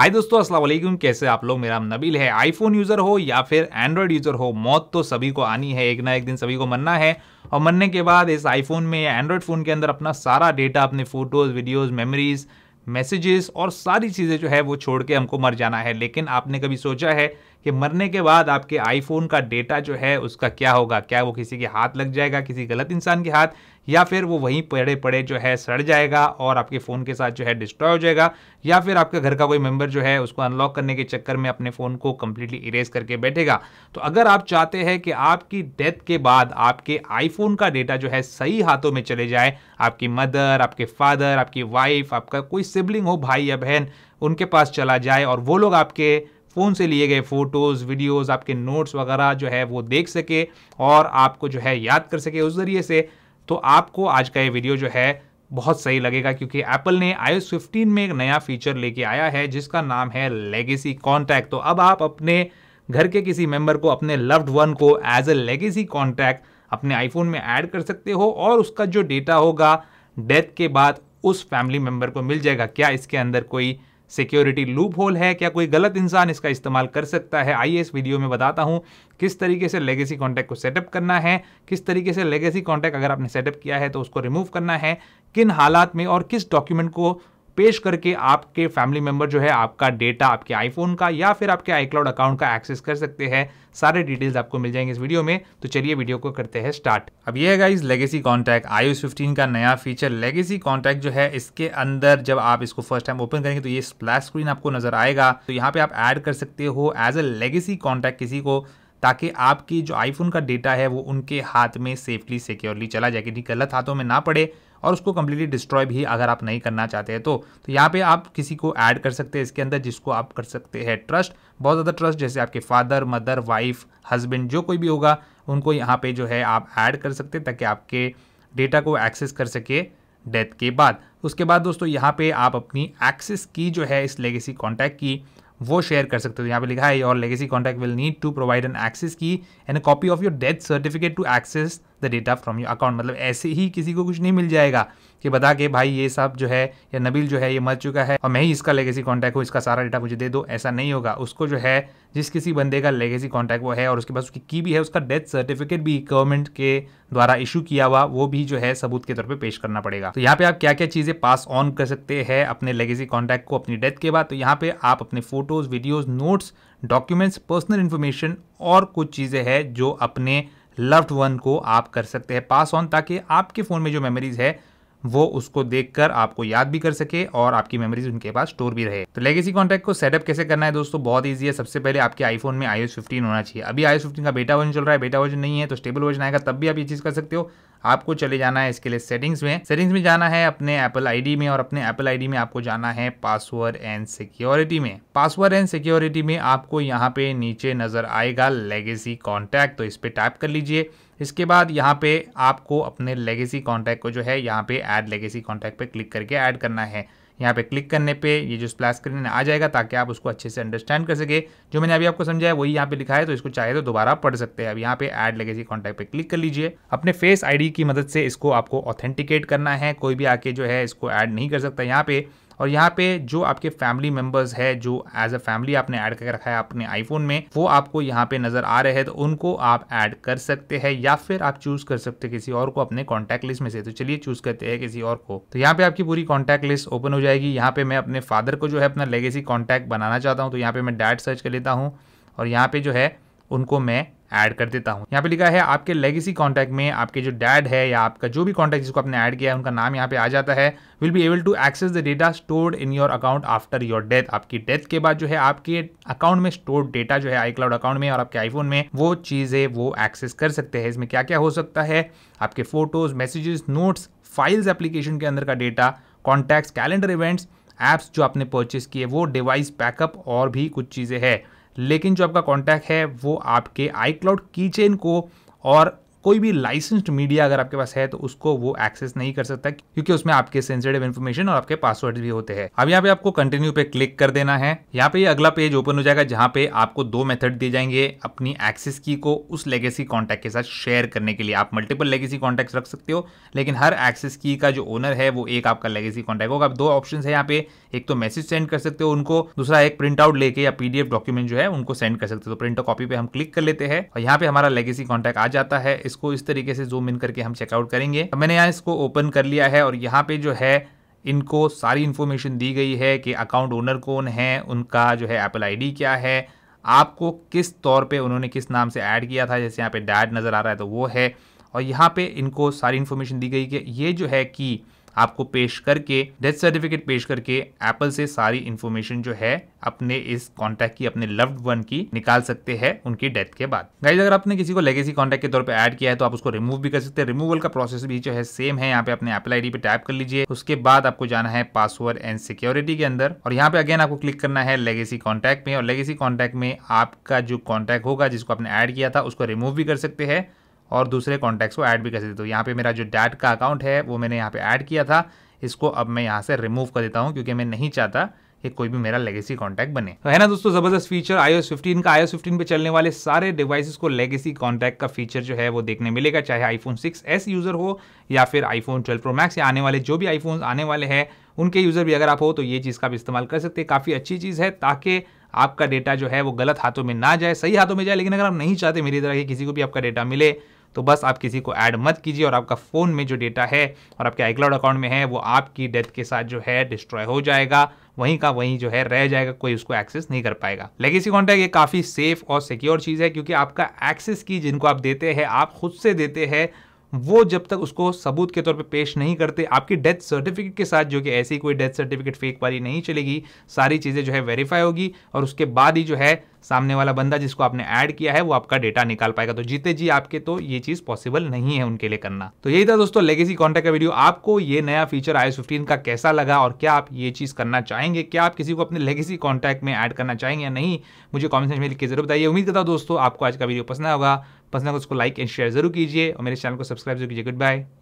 हाय दोस्तों अस्सलाम वालेकुम कैसे आप लोग मेरा नबील है आईफोन यूज़र हो या फिर एंड्रॉयड यूज़र हो मौत तो सभी को आनी है एक ना एक दिन सभी को मरना है और मरने के बाद इस आईफोन में या एंड्रॉयड फ़ोन के अंदर अपना सारा डेटा अपने फ़ोटोज़ वीडियोज़ मेमोरीज़ मैसेजेस और सारी चीज़ें जो है वो छोड़ के हमको मर जाना है लेकिन आपने कभी सोचा है कि मरने के बाद आपके आईफोन का डेटा जो है उसका क्या होगा क्या वो किसी के हाथ लग जाएगा किसी गलत इंसान के हाथ या फिर वो वहीं पड़े पड़े जो है सड़ जाएगा और आपके फ़ोन के साथ जो है डिस्ट्रॉय हो जाएगा या फिर आपके घर का कोई मेम्बर जो है उसको अनलॉक करने के चक्कर में अपने फ़ोन को कम्प्लीटली इरेज करके बैठेगा तो अगर आप चाहते हैं कि आपकी डेथ के बाद आपके आईफोन का डेटा जो है सही हाथों में चले जाए आपकी मदर आपके फादर आपकी वाइफ आपका कोई सिबलिंग हो भाई या बहन उनके पास चला जाए और वो लोग आपके फ़ोन से लिए गए फ़ोटोज़ वीडियोज़ आपके नोट्स वगैरह जो है वो देख सके और आपको जो है याद कर सके उस ज़रिए से तो आपको आज का ये वीडियो जो है बहुत सही लगेगा क्योंकि एप्पल ने आई फिफ्टीन में एक नया फीचर लेके आया है जिसका नाम है लेगेसी कॉन्टैक्ट तो अब आप अपने घर के किसी मेंबर को अपने लव्ड वन को एज अ लेगेसी कॉन्टैक्ट अपने आईफोन में ऐड कर सकते हो और उसका जो डेटा होगा डेथ के बाद उस फैमिली मेंबर को मिल जाएगा क्या इसके अंदर कोई सिक्योरिटी लूप होल है क्या कोई गलत इंसान इसका इस्तेमाल कर सकता है आइए इस वीडियो में बताता हूँ किस तरीके से लेगेसी कॉन्टैक्ट को सेटअप करना है किस तरीके से लेगेसी कॉन्टैक्ट अगर आपने सेटअप किया है तो उसको रिमूव करना है किन हालात में और किस डॉक्यूमेंट को पेश करके आपके फैमिली मेंबर जो है आपका डेटा आपके आईफोन का या फिर आपके आईक्लाउड अकाउंट का एक्सेस कर सकते हैं सारे डिटेल्स आपको मिल जाएंगे इस वीडियो में तो चलिए वीडियो को करते हैं स्टार्ट अब यह है guys legacy contact I fifteen का नया फीचर लेगेसी कॉन्टैक्ट जो है इसके अंदर जब आप इसको फर्स्ट टाइम ओपन करेंगे तो ये स्प्लैश स्क्रीन आपको नजर आएगा तो यहाँ पे आप ऐड कर सकते हो एज अ लेगेसी कॉन्टैक्ट किसी को ताकि आपकी जो आईफोन का डेटा है वो उनके हाथ में सेफली सिक्योरली चला जाए कि गलत हाथों में ना पड़े और उसको कम्प्लीटली डिस्ट्रॉय भी अगर आप नहीं करना चाहते हैं तो तो यहाँ पे आप किसी को ऐड कर सकते हैं इसके अंदर जिसको आप कर सकते हैं ट्रस्ट बहुत ज़्यादा ट्रस्ट जैसे आपके फादर मदर वाइफ हस्बैंड जो कोई भी होगा उनको यहाँ पे जो है आप ऐड कर सकते हैं ताकि आपके डेटा को एक्सेस कर सके डेथ के बाद उसके बाद दोस्तों यहाँ पे आप अपनी एक्सेस की जो है इस लेगेसी कॉन्टैक्ट की वो शेयर कर सकते हो यहाँ पे लिखा है your legacy contact will need to provide an access key and copy of your death certificate to access the data from your account मतलब ऐसे ही किसी को कुछ नहीं मिल जाएगा कि बता के भाई ये सब जो है या नबील जो है ये मर चुका है और मैं ही इसका लेगेसी कॉन्टैक्ट हूँ इसका सारा डेटा मुझे दे दो ऐसा नहीं होगा उसको जो है जिस किसी बंदे का लेगेसी कॉन्टैक्ट वो है और उसके पास उसकी की भी है उसका डेथ सर्टिफिकेट भी गवर्नमेंट के द्वारा इशू किया हुआ वो भी जो है सबूत के तौर पे पेश करना पड़ेगा तो यहाँ पे आप क्या क्या चीजें पास ऑन कर सकते हैं अपने लेगेसी कॉन्टैक्ट को अपनी डेथ के बाद तो यहाँ पे आप अपने photos videos notes documents personal information और कुछ चीजें हैं जो अपने लव्ड वन को आप कर सकते हैं पास ऑन ताकि आपके फ़ोन में जो मेमोरीज है वो उसको देखकर आपको याद भी कर सके और आपकी मेमोरीज उनके पास स्टोर भी रहे तो लेगेसी कॉन्टैक्ट को सेटअप कैसे करना है दोस्तों बहुत ईजी है सबसे पहले आपके आईफोन में आई फिफ्टीन होना चाहिए अभी आई फिफ्टीन का बेटा वर्जन चल रहा है बेटा वर्जन नहीं है तो स्टेबल वर्जन आएगा तब भी आप ये चीज़ कर सकते हो आपको चले जाना है इसके लिए सेटिंग्स में सेटिंग्स में जाना है अपने एप्पल आईडी में और अपने एप्पल आई में आपको जाना है पासवर्ड एंड सिक्योरिटी में पासवर्ड एंड सिक्योरिटी में आपको यहाँ पे नीचे नजर आएगा लेगेसी कॉन्टैक्ट तो इस पर टाइप कर लीजिए इसके बाद यहाँ पे आपको अपने लेगेसी कॉन्टैक्ट को जो है यहाँ पे ऐड लेगेसी कॉन्टैक्ट पे क्लिक करके ऐड करना है यहाँ पे क्लिक करने पे ये जो स्प्लैश स्क्रीन आ जाएगा ताकि आप उसको अच्छे से अंडरस्टैंड कर सके जो मैंने अभी आपको समझाया वही यहाँ पे लिखा है तो इसको चाहे तो दोबारा पढ़ सकते हैं अब यहाँ पे ऐड लेगेसी कॉन्टैक्ट पे क्लिक कर लीजिए अपने फेस आईडी की मदद से इसको आपको ऑथेंटिकेट करना है कोई भी आके जो है इसको ऐड नहीं कर सकता यहाँ पे और यहाँ पे जो आपके फैमिली मेम्बर्स है जो एज अ फैमिली आपने ऐड करके रखा है अपने आईफोन में वो आपको यहाँ पे नजर आ रहे हैं तो उनको आप ऐड कर सकते हैं या फिर आप चूज कर सकते हैं किसी और को अपने कॉन्टैक्ट लिस्ट में से तो चलिए चूज करते हैं किसी और को तो यहाँ पे आपकी पूरी कॉन्टैक्ट लिस्ट ओपन हो जाएगी यहाँ पे मैं अपने फादर को जो है अपना लेगेसी कॉन्टैक्ट बनाना चाहता हूँ तो यहाँ पे मैं डैड सर्च कर लेता हूँ और यहाँ पे जो है उनको मैं ऐड कर देता हूँ यहाँ पे लिखा है आपके लेगेसी कॉन्टैक्ट में आपके जो डैड है या आपका जो भी कॉन्टैक्ट जिसको आपने ऐड किया है उनका नाम यहाँ पे आ जाता है will be able to access the data stored in your account after your death आपकी डेथ के बाद जो है आपके अकाउंट में स्टोर्ड डेटा जो है आई क्लाउड अकाउंट में और आपके आईफोन में वो चीज़ें वो एक्सेस कर सकते हैं इसमें क्या क्या हो सकता है आपके photos messages notes files application के अंदर का data contacts calendar events apps जो आपने परचेस किए वो डिवाइस बैकअप और भी कुछ चीज़ें हैं लेकिन जो आपका कॉन्टैक्ट है वो आपके आई क्लाउड की चेन को और कोई भी लाइसेंस्ड मीडिया अगर आपके पास है तो उसको वो एक्सेस नहीं कर सकता क्योंकि उसमें आपके सेंसिटिव इन्फॉर्मेशन और आपके पासवर्ड भी होते हैं अब यहाँ पे आपको कंटिन्यू पे क्लिक कर देना है यहाँ पे अगला पेज ओपन हो जाएगा जहाँ पे आपको दो मेथड दिए जाएंगे अपनी एक्सेस की को उस लेगेसी कॉन्टैक्ट के साथ शेयर करने के लिए आप मल्टीपल लेगेसी कॉन्टैक्ट रख सकते हो लेकिन हर एक्सेस की का जो ओनर है वो एक आपका लेगेसी कॉन्टैक्ट होगा दो ऑप्शन है यहाँ पे एक तो मैसेज सेंड कर सकते हो उनको दूसरा एक प्रिंट आउट लेके या पीडीएफ डॉक्यूमेंट जो है उनको सेंड कर सकते हो तो प्रिंट कॉपी पे हम क्लिक कर लेते हैं और यहाँ पे हमारा लेगेसी कॉन्टैक्ट आ जाता है इस इसको इस तरीके से जूम इन करके हम चेकआउट करेंगे मैंने यहाँ इसको ओपन कर लिया है और यहाँ पे जो है इनको सारी इन्फॉर्मेशन दी गई है कि अकाउंट ओनर कौन है उनका जो है एप्पल आईडी क्या है आपको किस तौर पे उन्होंने किस नाम से ऐड किया था जैसे यहाँ पे डैड नज़र आ रहा है तो वो है और यहाँ पे इनको सारी इन्फॉर्मेशन दी गई कि ये जो है कि आपको पेश करके डेथ सर्टिफिकेट पेश करके एप्पल से सारी इन्फॉर्मेशन जो है अपने इस कॉन्टैक्ट की अपने लव्ड वन की निकाल सकते हैं उनकी डेथ के बाद गाइज अगर आपने किसी को लेगेसी कॉन्टैक्ट के तौर पर ऐड किया है तो आप उसको रिमूव भी कर सकते हैं रिमूवल का प्रोसेस भी जो है सेम है यहाँ पे अपने एप्पल आई पे टाइप कर लीजिए उसके बाद आपको जाना है पासवर्ड एंड सिक्योरिटी के अंदर और यहाँ पे अगेन आपको क्लिक करना है लेगेसी कॉन्टैक्ट में और लेगेसी कॉन्टैक्ट में आपका जो कॉन्टैक्ट होगा जिसको आपने ऐड किया था उसको रिमूव भी कर सकते हैं और दूसरे कॉन्टैक्ट्स को ऐड भी कर सकते हो तो यहाँ पे मेरा जो डैट का अकाउंट है वो मैंने यहाँ पे ऐड किया था इसको अब मैं यहाँ से रिमूव कर देता हूँ क्योंकि मैं नहीं चाहता कि कोई भी मेरा लेगेसी कॉन्टैक्ट बने तो है ना दोस्तों जबरदस्त फीचर आईओ फिफ्टीन का आईओ फिफ्टीन पे चलने वाले सारे डिवाइसेस को लेगेसी कॉन्टैक्ट का फीचर जो है वो देखने मिलेगा चाहे आईफोन एस यूजर हो या फिर आईफोन ट्वेल्व प्रो मैक्स या आने वाले जो भी आईफोन आने वाले हैं उनके यूजर भी अगर आप हो तो ये चीज़ का भी इस्तेमाल कर सकते हैं काफ़ी अच्छी चीज़ है ताकि आपका डेटा जो है वो गलत हाथों में ना जाए सही हाथों में जाए लेकिन अगर आप नहीं चाहते मेरी तरह कि किसी को भी आपका डेटा मिले तो बस आप किसी को ऐड मत कीजिए और आपका फ़ोन में जो डेटा है और आपके आईक्लाउड अकाउंट में है वो आपकी डेथ के साथ जो है डिस्ट्रॉय हो जाएगा वहीं का वहीं जो है रह जाएगा कोई उसको एक्सेस नहीं कर पाएगा लेगेसी कॉन्टैक्ट ये काफ़ी सेफ और सिक्योर चीज़ है क्योंकि आपका एक्सेस की जिनको आप देते हैं आप खुद से देते हैं वो जब तक उसको सबूत के तौर पे पेश नहीं करते आपकी डेथ सर्टिफिकेट के साथ जो कि ऐसी कोई डेथ सर्टिफिकेट फेक वाली नहीं चलेगी सारी चीज़ें जो है वेरीफाई होगी और उसके बाद ही जो है सामने वाला बंदा जिसको आपने ऐड किया है वो आपका डेटा निकाल पाएगा तो जीते जी आपके तो ये चीज पॉसिबल नहीं है उनके लिए करना तो यही था दोस्तों लेगेसी कॉन्टैक्ट का वीडियो आपको ये नया फीचर आई फिफ्टीन का कैसा लगा और क्या आप ये चीज करना चाहेंगे क्या आप किसी को अपने लेगेसी कॉन्टैक्ट में ऐड करना चाहेंगे या नहीं मुझे कॉमेंट सेक्शन में लिख के जरूर बताइए उम्मीद करता हूँ दोस्तों आपको आज का वीडियो पसंद होगा पसंद होगा तो उसको लाइक एंड शेयर जरूर कीजिए और मेरे चैनल को सब्सक्राइब जरूर कीजिए गुड बाय